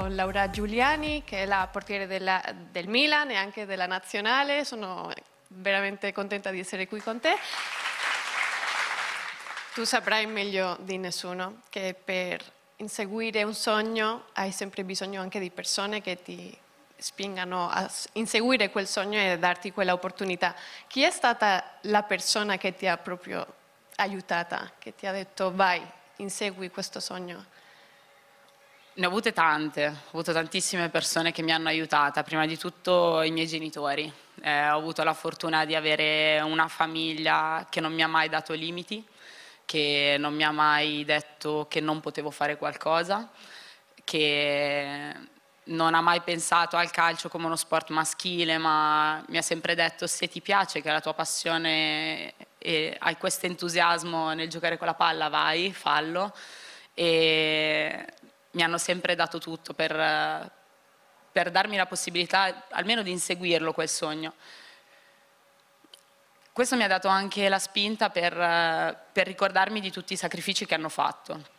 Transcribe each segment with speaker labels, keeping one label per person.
Speaker 1: con Laura Giuliani che è la portiere della, del Milan e anche della Nazionale, sono veramente contenta di essere qui con te. Tu saprai meglio di nessuno che per inseguire un sogno hai sempre bisogno anche di persone che ti spingano a inseguire quel sogno e a darti quell'opportunità. Chi è stata la persona che ti ha proprio aiutata, che ti ha detto vai, insegui questo sogno?
Speaker 2: Ne ho avute tante, ho avuto tantissime persone che mi hanno aiutata, prima di tutto i miei genitori. Eh, ho avuto la fortuna di avere una famiglia che non mi ha mai dato limiti, che non mi ha mai detto che non potevo fare qualcosa, che non ha mai pensato al calcio come uno sport maschile, ma mi ha sempre detto se ti piace, che è la tua passione e hai questo entusiasmo nel giocare con la palla, vai, fallo. E mi hanno sempre dato tutto per, eh, per darmi la possibilità almeno di inseguirlo quel sogno. Questo mi ha dato anche la spinta per, eh, per ricordarmi di tutti i sacrifici che hanno fatto.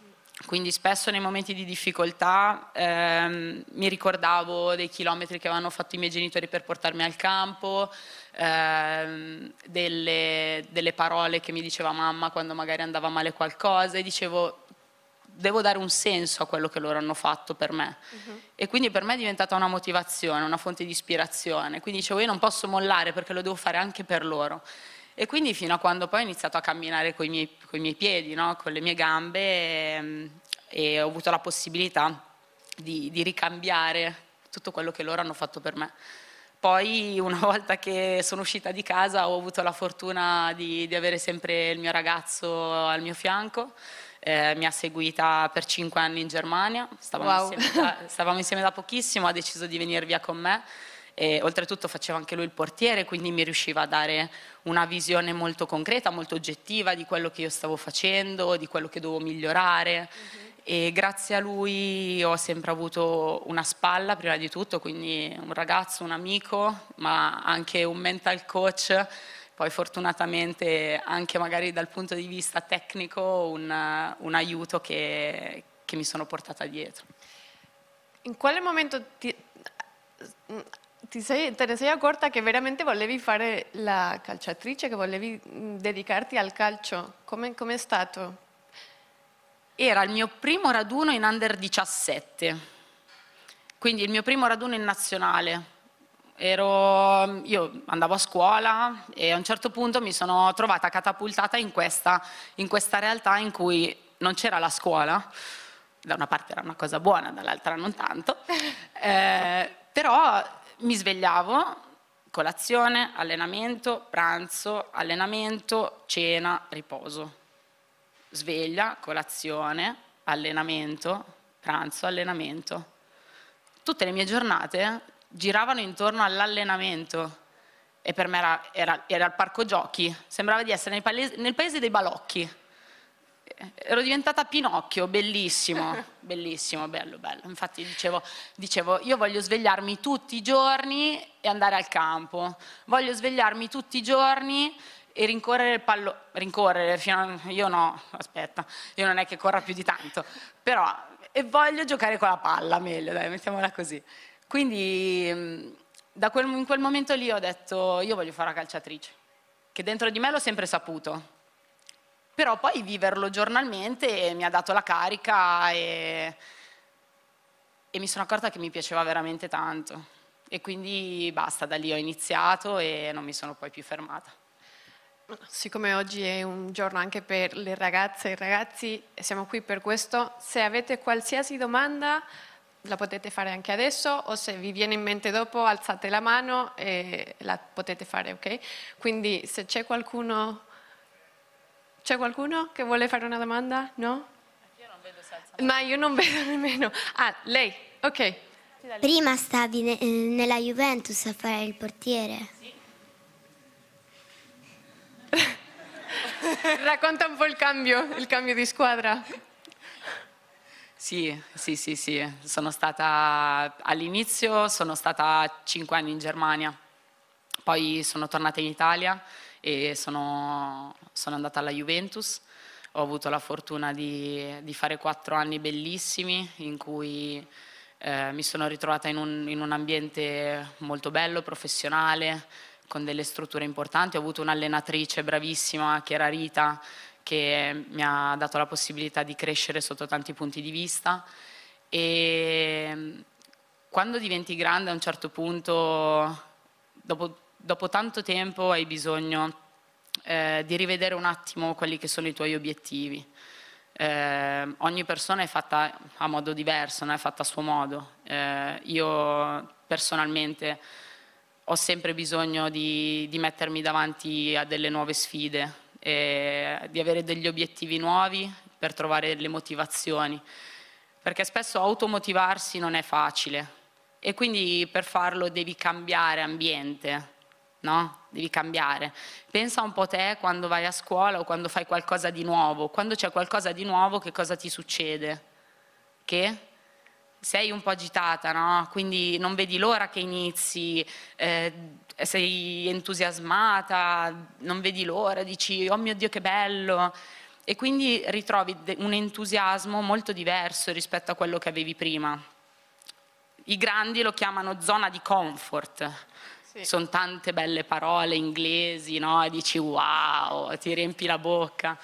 Speaker 2: Quindi spesso nei momenti di difficoltà ehm, mi ricordavo dei chilometri che avevano fatto i miei genitori per portarmi al campo, ehm, delle, delle, parole che mi diceva mamma quando magari andava male qualcosa e dicevo devo dare un senso a quello che loro hanno fatto per me. Uh-huh. E quindi per me è diventata una motivazione, una fonte di ispirazione. Quindi dicevo, io non posso mollare perché lo devo fare anche per loro. E quindi fino a quando poi ho iniziato a camminare con i miei, miei, piedi, no? con le mie gambe, e, ehm, e, ho avuto la possibilità di, di ricambiare tutto quello che loro hanno fatto per me. Poi una volta che sono uscita di casa ho avuto la fortuna di, di avere sempre il mio ragazzo al mio fianco eh, mi ha seguita per cinque anni in Germania, stavamo, wow. insieme da, stavamo insieme da pochissimo, ha deciso di venire via con me e oltretutto faceva anche lui il portiere, quindi mi riusciva a dare una visione molto concreta, molto oggettiva di quello che io stavo facendo, di quello che dovevo migliorare. Mm-hmm. E grazie a lui ho sempre avuto una spalla, prima di tutto, quindi un ragazzo, un amico, ma anche un mental coach poi fortunatamente anche magari dal punto di vista tecnico un, un aiuto che, che, mi sono portata dietro.
Speaker 1: In quale momento ti, ti sei, te ne sei accorta che veramente volevi fare la calciatrice, che volevi mm, dedicarti al calcio? Come, come è stato?
Speaker 2: Era il mio primo raduno in under 17, quindi il mio primo raduno in nazionale Ero, io andavo a scuola e a un certo punto mi sono trovata catapultata in questa, in questa realtà in cui non c'era la scuola, da una parte era una cosa buona, dall'altra non tanto, eh, però mi svegliavo, colazione, allenamento, pranzo, allenamento, cena, riposo. Sveglia, colazione, allenamento, pranzo, allenamento. Tutte le mie giornate giravano intorno all'allenamento e per me era, era, era, il parco giochi, sembrava di essere nel paese, nel paese dei balocchi. Ero diventata Pinocchio, bellissimo, bellissimo, bello, bello. Infatti dicevo, dicevo, io voglio svegliarmi tutti i giorni e andare al campo, voglio svegliarmi tutti i giorni e rincorrere il pallone, rincorrere fino a... Io no, aspetta, io non è che corra più di tanto, però... E voglio giocare con la palla, meglio, dai, mettiamola così. Quindi mm, quel, in quel momento lì ho detto io voglio fare la calciatrice, che dentro di me l'ho sempre saputo, però poi viverlo giornalmente mi ha dato la carica e, e mi sono accorta che mi piaceva veramente tanto. E quindi basta, da lì ho iniziato e non mi sono poi più fermata.
Speaker 1: Siccome oggi è un giorno anche per le ragazze e i ragazzi, siamo qui per questo. Se avete qualsiasi domanda la potete fare anche adesso o se vi viene in mente dopo alzate la mano e la potete fare, ok? Quindi se c'è qualcuno, c'è qualcuno che vuole fare una domanda? No? Ma io non vedo nemmeno. Ah, lei, ok. Prima stavi eh, nella Juventus a fare il portiere. Sì. Racconta un po' il cambio, il cambio di squadra.
Speaker 2: Sì, sì, sì, sì. Sono stata all'inizio, sono stata 5 anni in Germania, poi sono tornata in Italia e sono, sono andata alla Juventus. Ho avuto la fortuna di, di fare quattro anni bellissimi in cui eh, mi sono ritrovata in un, in un ambiente molto bello, professionale, con delle strutture importanti. Ho avuto un'allenatrice bravissima che era Rita, che mi ha dato la possibilità di crescere sotto tanti punti di vista e mm, quando diventi grande a un certo punto, dopo, dopo tanto tempo hai bisogno eh, di rivedere un attimo quelli che sono i tuoi obiettivi. Eh, ogni persona è fatta a modo diverso, no? è fatta a suo modo. Eh, io personalmente ho sempre bisogno di, di mettermi davanti a delle nuove sfide, eh, di avere degli obiettivi nuovi per trovare le motivazioni, perché spesso automotivarsi non è facile e quindi per farlo devi cambiare ambiente, no? Devi cambiare. Pensa un po' te quando vai a scuola o quando fai qualcosa di nuovo, quando c'è qualcosa di nuovo che cosa ti succede? Che sei un po' agitata, no? quindi non vedi l'ora che inizi, eh, sei entusiasmata, non vedi l'ora, dici oh mio Dio che bello e quindi ritrovi un entusiasmo molto diverso rispetto a quello che avevi prima. I grandi lo chiamano zona di comfort. Sì. Sono tante belle parole inglesi, no? dici wow, ti riempi la bocca.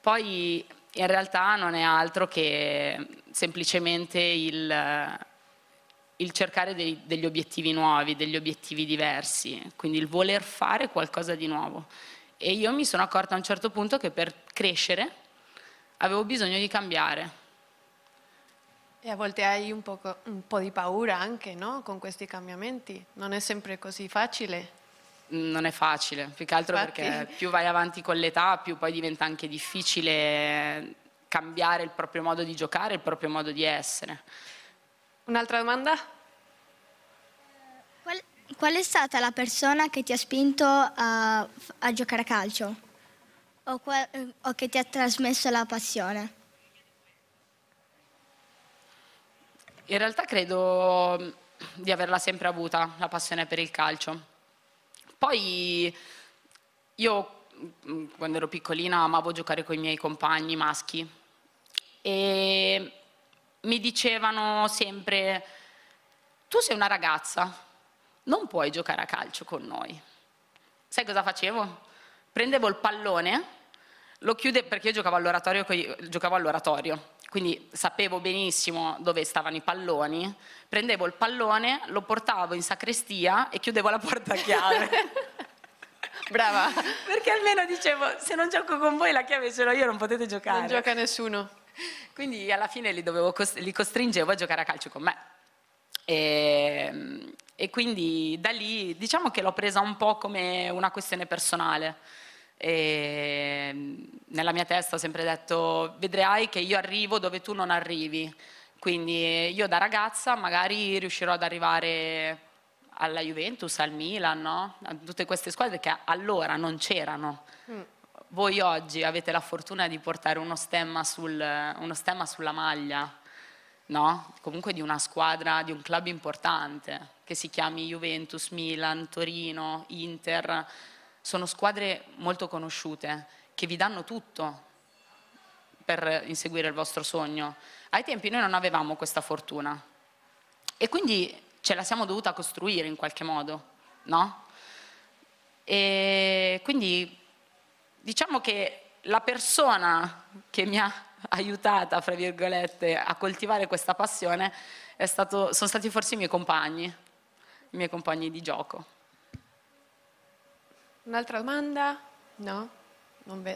Speaker 2: Poi in realtà non è altro che semplicemente il, eh, il cercare dei, degli obiettivi nuovi, degli obiettivi diversi, quindi il voler fare qualcosa di nuovo. E io mi sono accorta a un certo punto che per crescere avevo bisogno di cambiare.
Speaker 1: E a volte hai un, poco, un po' di paura anche, no? Con questi cambiamenti. Non è sempre così facile
Speaker 2: non è facile, più che altro Infatti. perché più vai avanti con l'età, più poi diventa anche difficile cambiare il proprio modo di giocare, il proprio modo di essere.
Speaker 1: Un'altra domanda?
Speaker 2: Qual, qual, è stata la persona che ti ha spinto a, a giocare a calcio? O, qual, o che ti ha trasmesso la passione? In realtà credo mm, di averla sempre avuta, la passione per il calcio. Poi io mm, quando ero piccolina amavo giocare con i miei compagni maschi e mi dicevano sempre, tu sei una ragazza, non puoi giocare a calcio con noi. Sai cosa facevo? Prendevo il pallone, lo chiudevo perché io giocavo all'oratorio, giocavo all'oratorio, quindi sapevo benissimo dove stavano i palloni, prendevo il pallone, lo portavo in sacrestia e chiudevo la porta a chiave.
Speaker 1: Brava. Perché almeno dicevo, se non gioco con voi la chiave ce l'ho io, non potete giocare. Non gioca nessuno.
Speaker 2: Quindi alla fine li, cost- li, costringevo a giocare a calcio con me. E, ehm, e, quindi da lì diciamo che l'ho presa un po' come una questione personale. E ehm, nella mia testa ho sempre detto vedrai che io arrivo dove tu non arrivi. Quindi io da ragazza magari riuscirò ad arrivare alla Juventus, al Milan, no? a tutte queste squadre che allora non c'erano. Mm voi oggi avete la fortuna di portare uno stemma, sul, uno stemma sulla maglia, no? comunque di una squadra, di un club importante, che si chiami Juventus, Milan, Torino, Inter, sono squadre molto conosciute che vi danno tutto per inseguire il vostro sogno. Ai tempi noi non avevamo questa fortuna e quindi ce la siamo dovuta costruire in qualche modo, no? E quindi diciamo che la persona che mi ha aiutata, fra virgolette, a coltivare questa passione stato, sono stati forse i miei compagni, i miei compagni di gioco.
Speaker 1: Un'altra domanda? No?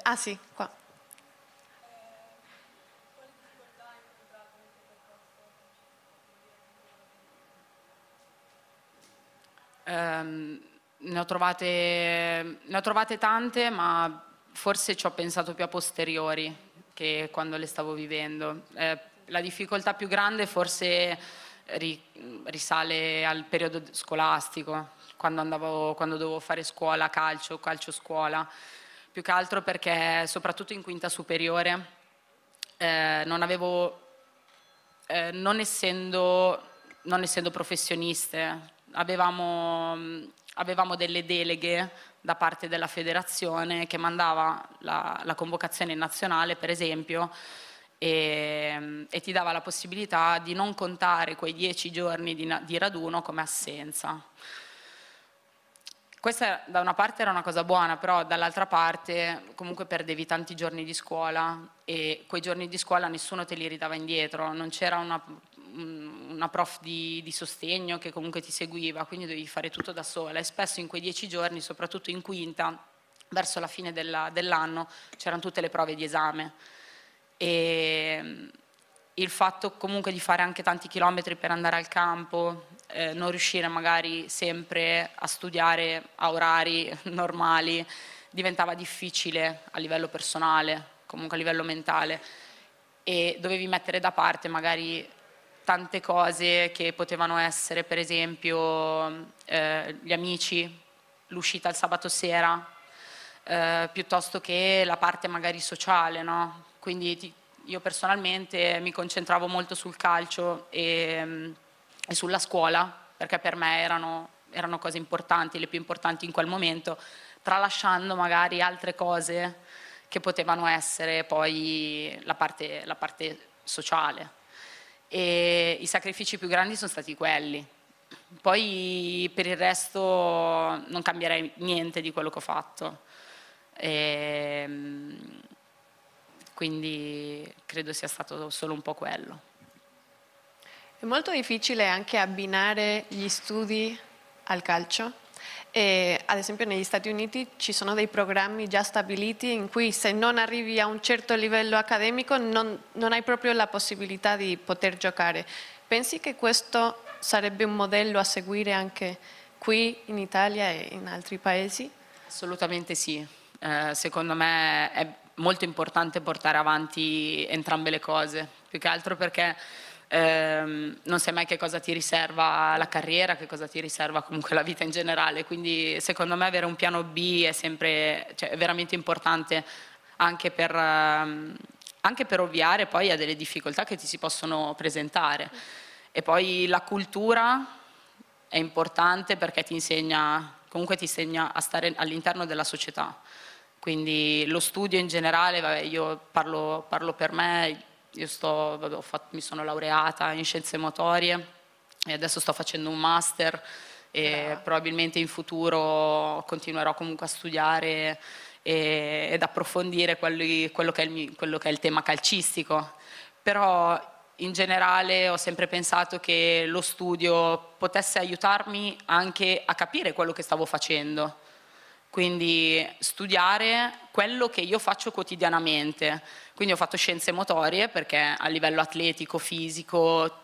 Speaker 1: ah sì, qua.
Speaker 2: Um, ne, ho trovate, ne ho trovate tante, ma forse ci ho pensato più a posteriori che quando le stavo vivendo. Eh, la difficoltà più grande forse ri, risale al periodo scolastico, quando, andavo, quando dovevo fare scuola, calcio, calcio-scuola, più che altro perché soprattutto in quinta superiore eh, non avevo, eh, non, essendo, non essendo professioniste, avevamo mm, avevamo delle deleghe da parte della federazione che mandava la, la convocazione in nazionale, per esempio, e, e, ti dava la possibilità di non contare quei dieci giorni di, di raduno come assenza questa da una parte era una cosa buona, però dall'altra parte comunque perdevi tanti giorni di scuola e quei giorni di scuola nessuno te li ridava indietro, non c'era una Mm, una prof di, di, sostegno che comunque ti seguiva, quindi dovevi fare tutto da sola e spesso in quei dieci giorni, soprattutto in quinta, verso la fine della, dell'anno, c'erano tutte le prove di esame. E mm, il fatto comunque di fare anche tanti chilometri per andare al campo, eh, non riuscire magari sempre a studiare a orari normali, diventava difficile a livello personale, comunque a livello mentale e dovevi mettere da parte magari tante cose che potevano essere per esempio eh, gli amici, l'uscita il sabato sera, eh, piuttosto che la parte magari sociale, no? Quindi ti, io personalmente mi concentravo molto sul calcio e, e sulla scuola, perché per me erano, erano cose importanti, le più importanti in quel momento, tralasciando magari altre cose che potevano essere poi la parte, la parte sociale e i sacrifici più grandi sono stati quelli. Poi per il resto non cambierei niente di quello che ho fatto. E, ehm, quindi credo sia stato solo un po' quello.
Speaker 1: È molto difficile anche abbinare gli studi al calcio? eh, ad esempio negli Stati Uniti ci sono dei programmi già stabiliti in cui se non arrivi a un certo livello accademico non, non hai proprio la possibilità di poter giocare. Pensi che questo sarebbe un modello a seguire anche qui in Italia e in altri paesi?
Speaker 2: Assolutamente sì. Eh, secondo me è molto importante portare avanti entrambe le cose, più che altro perché ehm, non sai mai che cosa ti riserva la carriera, che cosa ti riserva comunque la vita in generale, quindi secondo me avere un piano B è sempre, cioè, è veramente importante anche per... Ehm, anche per ovviare poi a delle difficoltà che ti si possono presentare. E poi la cultura è importante perché ti insegna, comunque ti insegna a stare all'interno della società. Quindi lo studio in generale, vabbè, io parlo, parlo per me, io sto, vabbè, fatto, mi sono laureata in scienze motorie e adesso sto facendo un master e ah. probabilmente in futuro continuerò comunque a studiare e, ed approfondire quelli, quello, che mio, quello che è il tema calcistico. Però in generale ho sempre pensato che lo studio potesse aiutarmi anche a capire quello che stavo facendo quindi studiare quello che io faccio quotidianamente. Quindi ho fatto scienze motorie perché a livello atletico, fisico,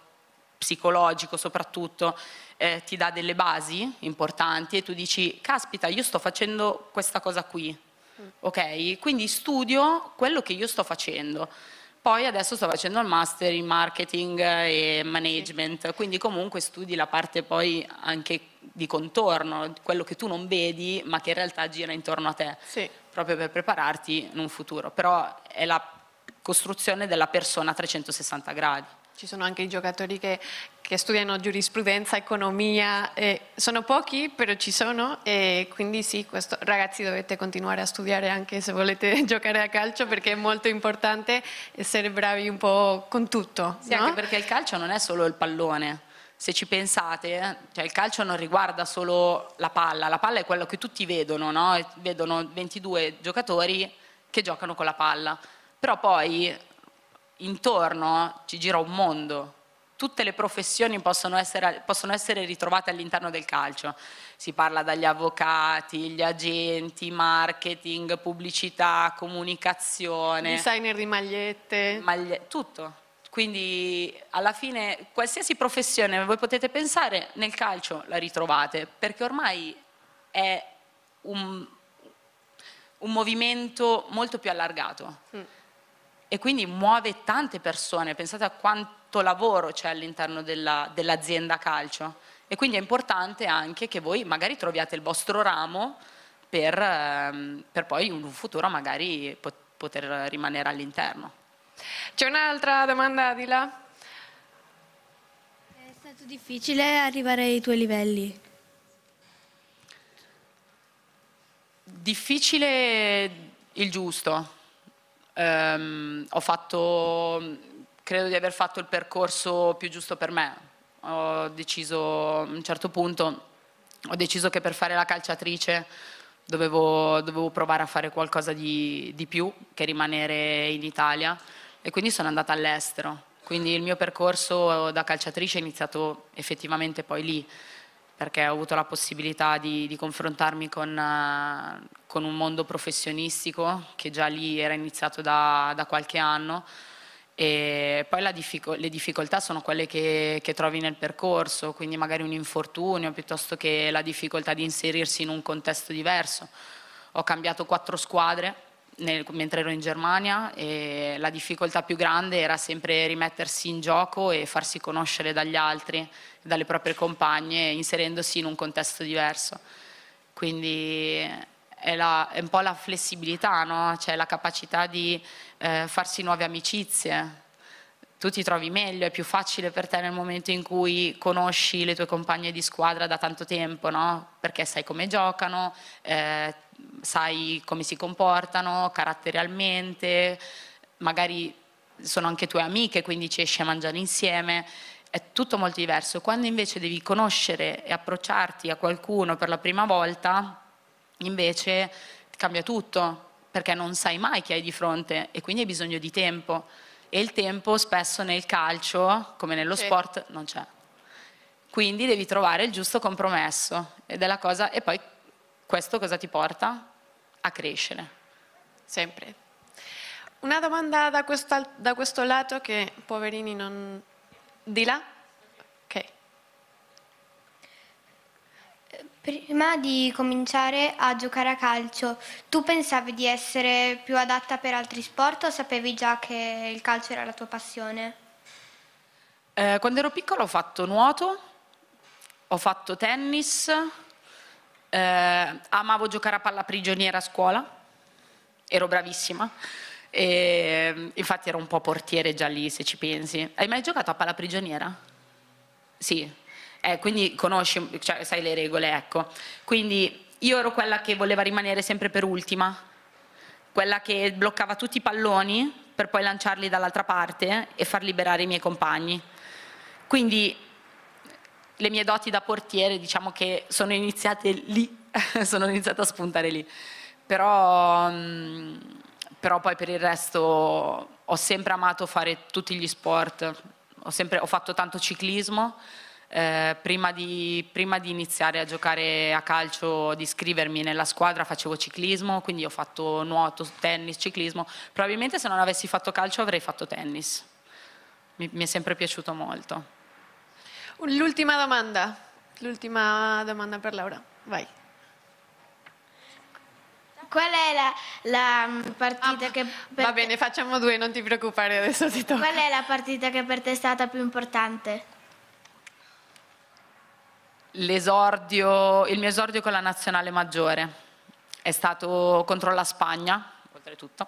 Speaker 2: psicologico soprattutto, eh, ti dà delle basi importanti e tu dici, caspita, io sto facendo questa cosa qui, mm. ok? Quindi studio quello che io sto facendo. Poi adesso sto facendo il master in marketing e management, quindi comunque studi la parte poi anche di contorno, quello che tu non vedi ma che in realtà gira intorno a te, sì. proprio per prepararti in un futuro. Però è la costruzione della persona a 360 gradi.
Speaker 1: Ci sono anche i giocatori che, che studiano giurisprudenza, economia, eh, sono pochi però ci sono e quindi sì, questo, ragazzi dovete continuare a studiare anche se volete giocare a calcio perché è molto importante essere bravi un po' con tutto. Sì, no? anche perché il calcio non è solo il
Speaker 2: pallone, se ci pensate, eh, cioè il calcio non riguarda solo la palla, la palla è quello che tutti vedono, no? vedono 22 giocatori che giocano con la palla, però poi intorno ci gira un mondo, tutte le professioni possono essere, possono essere ritrovate all'interno del calcio, si parla dagli avvocati, gli agenti, marketing, pubblicità, comunicazione, designer di magliette, maglie, tutto quindi alla fine qualsiasi professione voi potete pensare nel calcio la ritrovate, perché ormai è un, un movimento molto più allargato mm. e quindi muove tante persone, pensate a quanto lavoro c'è all'interno della, dell'azienda calcio e quindi è importante anche che voi magari troviate il vostro ramo per, ehm, per poi in un futuro magari poter rimanere all'interno.
Speaker 1: C'è un'altra domanda di là? È stato difficile arrivare ai tuoi livelli?
Speaker 2: Difficile il giusto. Um, ho fatto, credo di aver fatto il percorso più giusto per me. Ho deciso, a un certo punto, ho deciso che per fare la calciatrice dovevo, dovevo provare a fare qualcosa di, di più che rimanere in Italia e quindi sono andata all'estero. Quindi il mio percorso da calciatrice è iniziato effettivamente poi lì, perché ho avuto la possibilità di, di confrontarmi con, uh, con, un mondo professionistico che già lì era iniziato da, da qualche anno. E poi diffico le difficoltà sono quelle che, che, trovi nel percorso, quindi magari un infortunio piuttosto che la difficoltà di inserirsi in un contesto diverso. Ho cambiato quattro squadre nel, mentre ero in Germania e la difficoltà più grande era sempre rimettersi in gioco e farsi conoscere dagli altri, dalle proprie compagne, inserendosi in un contesto diverso. Quindi è, la, è un po' la flessibilità, no? cioè la capacità di eh, farsi nuove amicizie, tu ti trovi meglio, è più facile per te nel momento in cui conosci le tue compagne di squadra da tanto tempo, no? perché sai come giocano, eh, sai come si comportano caratterialmente, magari sono anche tue amiche, quindi ci esci a mangiare insieme è tutto molto diverso. Quando invece devi conoscere e approcciarti a qualcuno per la prima volta, invece cambia tutto, perché non sai mai chi hai di fronte e quindi hai bisogno di tempo e il tempo spesso nel calcio, come nello sì. sport, non c'è. Quindi devi trovare il giusto compromesso ed è la cosa, e poi questo cosa ti porta? A crescere. Sempre.
Speaker 1: Una domanda da, questa, da questo lato che poverini non... Di là? Prima di cominciare a giocare a calcio, tu pensavi di essere più adatta per altri sport o sapevi già che il calcio era la tua passione?
Speaker 2: Eh, quando ero piccola ho fatto nuoto, ho fatto tennis, eh, amavo giocare a palla prigioniera a scuola, ero bravissima. E, infatti ero un po' portiere già lì, se ci pensi. Hai mai giocato a palla prigioniera? Sì, eh, quindi conosci, cioè, sai le regole, ecco. Quindi io ero quella che voleva rimanere sempre per ultima, quella che bloccava tutti i palloni per poi lanciarli dall'altra parte e far liberare i miei compagni. Quindi le mie doti da portiere diciamo che sono iniziate lì, sono iniziata a spuntare lì. Però, però, poi per il resto ho sempre amato fare tutti gli sport, ho, sempre, ho fatto tanto ciclismo, eh, prima, di, prima, di, iniziare a giocare a calcio, di iscrivermi nella squadra, facevo ciclismo, quindi ho fatto nuoto, tennis, ciclismo. Probabilmente se non avessi fatto calcio avrei fatto tennis. Mi, mi è sempre piaciuto molto.
Speaker 1: L'ultima domanda, l'ultima domanda per Laura, vai. Qual è la, la mm, partita ah, che... Per va bene, facciamo due, non ti preoccupare, adesso ti tocca. Qual è la partita che per te è stata più importante?
Speaker 2: L'esordio, il mio esordio con la nazionale maggiore è stato contro la Spagna, oltretutto.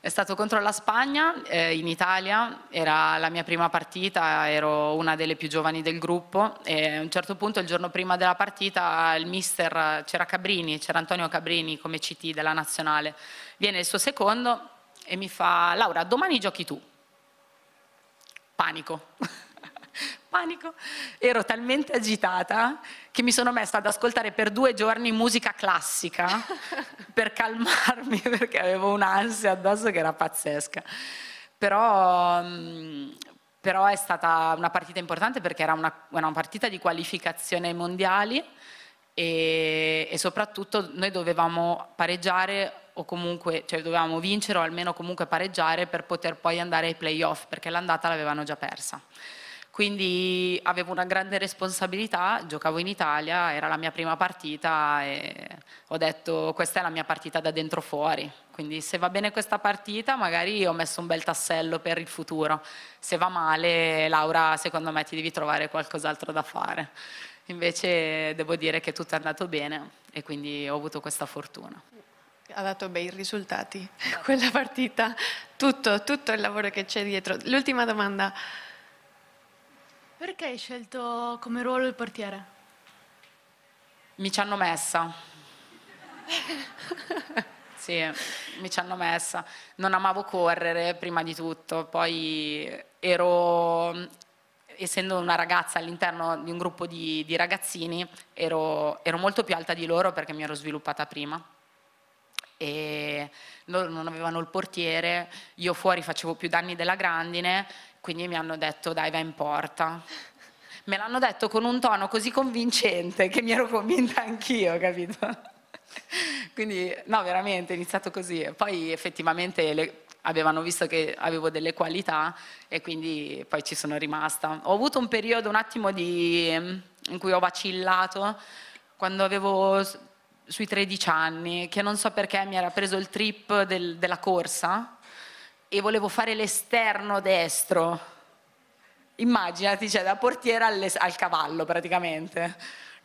Speaker 2: È stato contro la Spagna eh, in Italia, era la mia prima partita, ero una delle più giovani del gruppo e a un certo punto il giorno prima della partita il mister c'era Cabrini, c'era Antonio Cabrini come CT della nazionale. Viene il suo secondo e mi fa "Laura, domani giochi tu". Panico. panico. Ero talmente agitata che mi sono messa ad ascoltare per due giorni musica classica per calmarmi perché avevo un'ansia addosso che era pazzesca. Però, mm, però è stata una partita importante perché era una, una partita di qualificazione ai mondiali e, e soprattutto noi dovevamo pareggiare o comunque cioè dovevamo vincere o almeno comunque pareggiare per poter poi andare ai playoff perché l'andata l'avevano già persa. Quindi avevo una grande responsabilità, giocavo in Italia, era la mia prima partita e ho detto questa è la mia partita da dentro fuori. Quindi se va bene questa partita magari ho messo un bel tassello per il futuro. Se va male, Laura, secondo me ti devi trovare qualcos'altro da fare. Invece devo dire che tutto è andato bene e quindi ho avuto questa fortuna
Speaker 1: ha dato bei risultati quella partita, tutto, tutto il lavoro che c'è dietro. L'ultima domanda, perché hai scelto come ruolo il portiere? Mi ci hanno messa.
Speaker 2: sì, mi ci hanno messa. Non amavo correre prima di tutto, poi ero, essendo una ragazza all'interno di un gruppo di, di ragazzini, ero, ero molto più alta di loro perché mi ero sviluppata prima e loro non avevano il portiere, io fuori facevo più danni della grandine quindi mi hanno detto dai va in porta. Me l'hanno detto con un tono così convincente che mi ero convinta anch'io, capito? Quindi no, veramente è iniziato così. Poi effettivamente le, avevano visto che avevo delle qualità e quindi poi ci sono rimasta. Ho avuto un periodo un attimo di, in cui ho vacillato quando avevo sui 13 anni, che non so perché mi era preso il trip del, della corsa e volevo fare l'esterno destro. Immaginati, cioè da portiera al cavallo praticamente,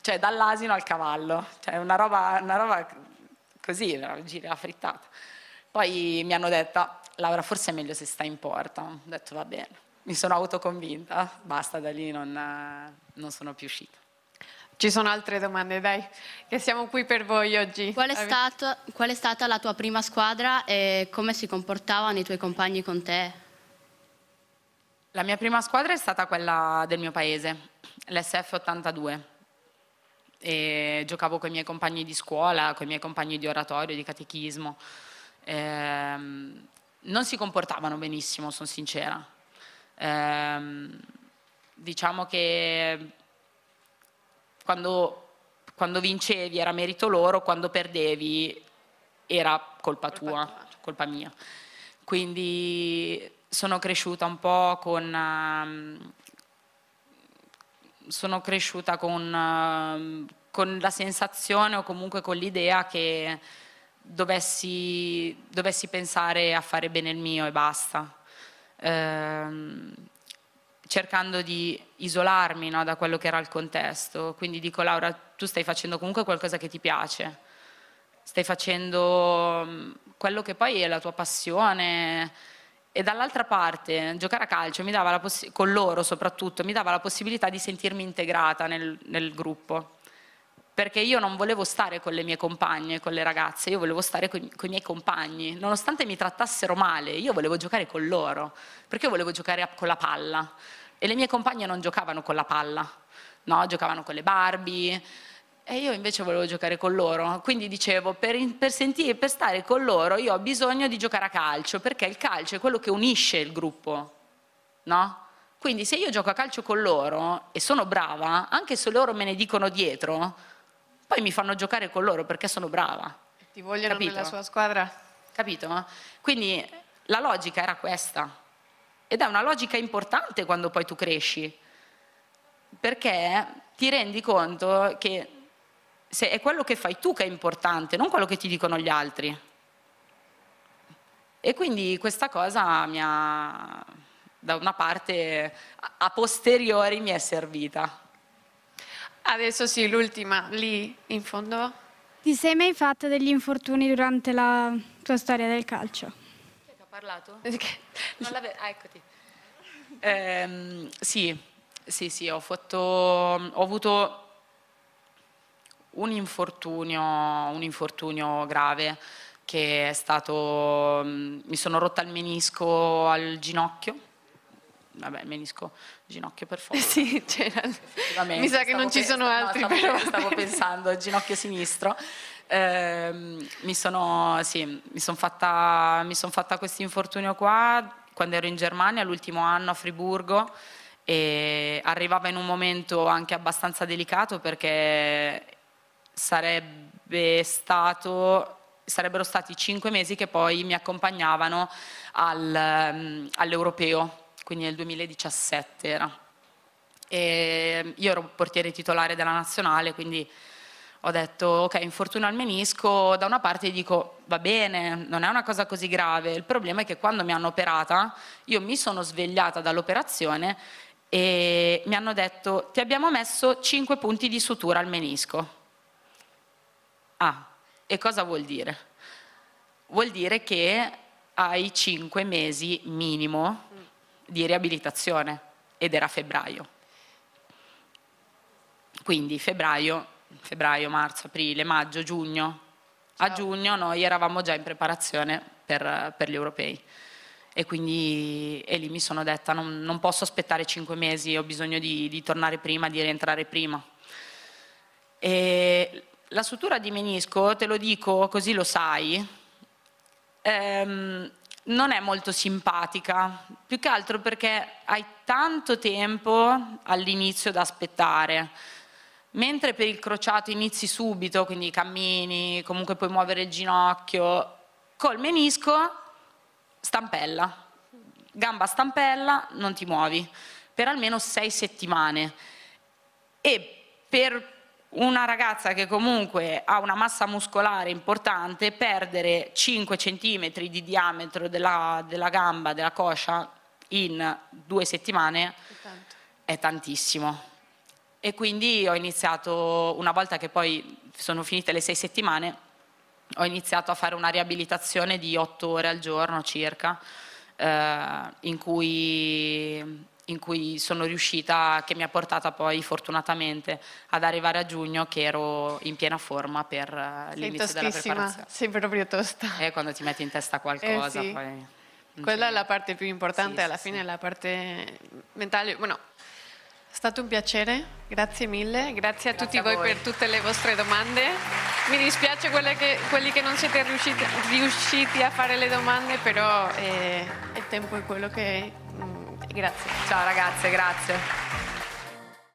Speaker 2: cioè dall'asino al cavallo, cioè una roba, una roba così, gira frittata. Poi mi hanno detto, Laura forse è meglio se stai in porta, ho detto va bene, mi sono autoconvinta, basta da lì non, non sono più uscita.
Speaker 1: Ci sono altre domande, dai, che siamo qui per voi oggi. Qual è, stato, qual è stata la tua prima squadra e come si comportavano i tuoi compagni con te?
Speaker 2: La mia prima squadra è stata quella del mio paese, l'SF 82. E giocavo con i miei compagni di scuola, con i miei compagni di oratorio, di catechismo. Ehm, non si comportavano benissimo, sono sincera. Ehm, diciamo che quando, quando, vincevi era merito loro, quando perdevi era colpa, colpa tua, tua, certo. colpa mia. Quindi sono cresciuta un po' con... Uh, sono cresciuta con, um, con la sensazione o comunque con l'idea che dovessi, dovessi pensare a fare bene il mio e basta. Eh, cercando di isolarmi no, da quello che era il contesto. Quindi dico Laura, tu stai facendo comunque qualcosa che ti piace, stai facendo mm, quello che poi è la tua passione. E dall'altra parte, giocare a calcio con loro soprattutto, mi dava la possibilità di sentirmi integrata nel, nel gruppo perché io non volevo stare con le mie compagne, con le ragazze, io volevo stare con, i miei compagni, nonostante mi trattassero male, io volevo giocare con loro, perché volevo giocare con la palla e le mie compagne non giocavano con la palla, no? giocavano con le Barbie e io invece volevo giocare con loro, quindi dicevo per, per, sentire, per stare con loro io ho bisogno di giocare a calcio, perché il calcio è quello che unisce il gruppo, no? Quindi se io gioco a calcio con loro e sono brava, anche se loro me ne dicono dietro, poi mi fanno giocare con loro perché sono brava.
Speaker 1: Ti vogliono Capito? nella sua
Speaker 2: squadra. Capito? Quindi la logica era questa. Ed è una logica importante quando poi tu cresci, perché ti rendi conto che è quello che fai tu che è importante, non quello che ti dicono gli altri. E quindi questa cosa mi ha, da una parte, a posteriori mi è servita.
Speaker 1: Adesso sì, l'ultima, lì in fondo. Ti sei mai fatto degli infortuni durante la tua storia del calcio? Chi ha parlato?
Speaker 2: ah, eccoti. Eh, sì, sì, sì, ho, fatto, ho avuto un infortunio, un infortunio grave che è stato, mm, mi sono rotta il menisco al ginocchio vabbè, menisco ginocchio per forza. Sì, Mi sa che non ci sono altri no, stavo, stavo pensando, ginocchio sinistro. Eh, mi sono, sì, mi sono fatta, son fatta questo infortunio qua quando ero in Germania, l'ultimo anno a Friburgo e arrivava in un momento anche abbastanza delicato perché sarebbe stato sarebbero stati cinque mesi che poi mi accompagnavano al, ehm, all'europeo quindi nel 2017 era. E io ero portiere titolare della nazionale, quindi ho detto ok, infortunio al menisco, da una parte dico va bene, non è una cosa così grave, il problema è che quando mi hanno operata, io mi sono svegliata dall'operazione e mi hanno detto ti abbiamo messo 5 punti di sutura al menisco. Ah, e cosa vuol dire? Vuol dire che hai 5 mesi minimo di riabilitazione ed era febbraio. Quindi febbraio, febbraio, marzo, aprile, maggio, giugno. A giugno noi eravamo già in preparazione per, per gli europei. E quindi e lì mi sono detta non, non, posso aspettare cinque mesi, ho bisogno di, di tornare prima, di rientrare prima. E la sutura di menisco, te lo dico così lo sai, ehm, non è molto simpatica, più che altro perché hai tanto tempo all'inizio da aspettare. Mentre per il crociato inizi subito, quindi cammini, comunque puoi muovere il ginocchio, col menisco stampella, gamba stampella, non ti muovi per almeno sei settimane. E per una ragazza che comunque ha una massa muscolare importante, perdere 5 cm di diametro della, della gamba, della coscia, in due settimane è tantissimo. E quindi ho iniziato, una volta che poi sono finite le sei settimane, ho iniziato a fare una riabilitazione di otto ore al giorno circa, eh, in cui in cui sono riuscita, che mi ha portata poi fortunatamente ad arrivare a giugno che ero in piena forma per eh, l'inizio della preparazione.
Speaker 1: Sei proprio tosta. E eh, quando ti metti in testa eh, qualcosa eh sì. poi... Quella è la parte più importante, sì, alla sì, fine è la parte mentale. Bueno, è stato un piacere, grazie mille, grazie a grazie tutti a voi. voi per tutte le vostre domande. Mi dispiace che, quelli che non siete riusciti, riusciti, a fare le domande, però eh, il tempo è quello che, Grazie. Ciao ragazze, grazie.